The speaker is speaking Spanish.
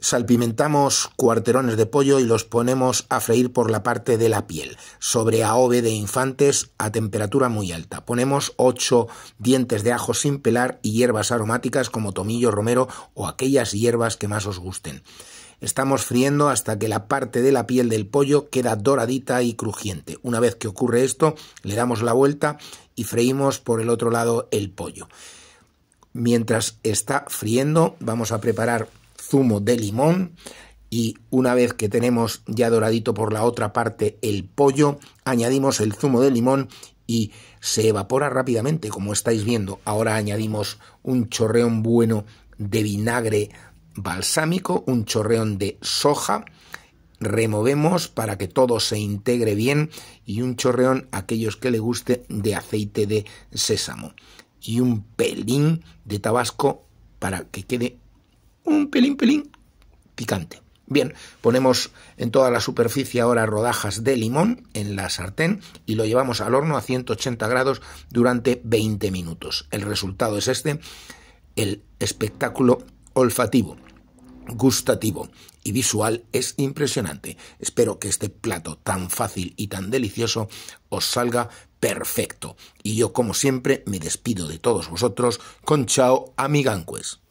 Salpimentamos cuarterones de pollo y los ponemos a freír por la parte de la piel, sobre aove de infantes a temperatura muy alta. Ponemos 8 dientes de ajo sin pelar y hierbas aromáticas como tomillo, romero o aquellas hierbas que más os gusten. Estamos friendo hasta que la parte de la piel del pollo queda doradita y crujiente. Una vez que ocurre esto, le damos la vuelta y freímos por el otro lado el pollo. Mientras está friendo, vamos a preparar zumo de limón y una vez que tenemos ya doradito por la otra parte el pollo, añadimos el zumo de limón y se evapora rápidamente, como estáis viendo. Ahora añadimos un chorreón bueno de vinagre balsámico, un chorreón de soja, removemos para que todo se integre bien y un chorreón, aquellos que le guste, de aceite de sésamo y un pelín de tabasco para que quede un pelín, pelín picante. Bien, ponemos en toda la superficie ahora rodajas de limón en la sartén y lo llevamos al horno a 180 grados durante 20 minutos. El resultado es este, el espectáculo olfativo, gustativo y visual es impresionante. Espero que este plato tan fácil y tan delicioso os salga perfecto. Y yo como siempre me despido de todos vosotros con chao amiganques.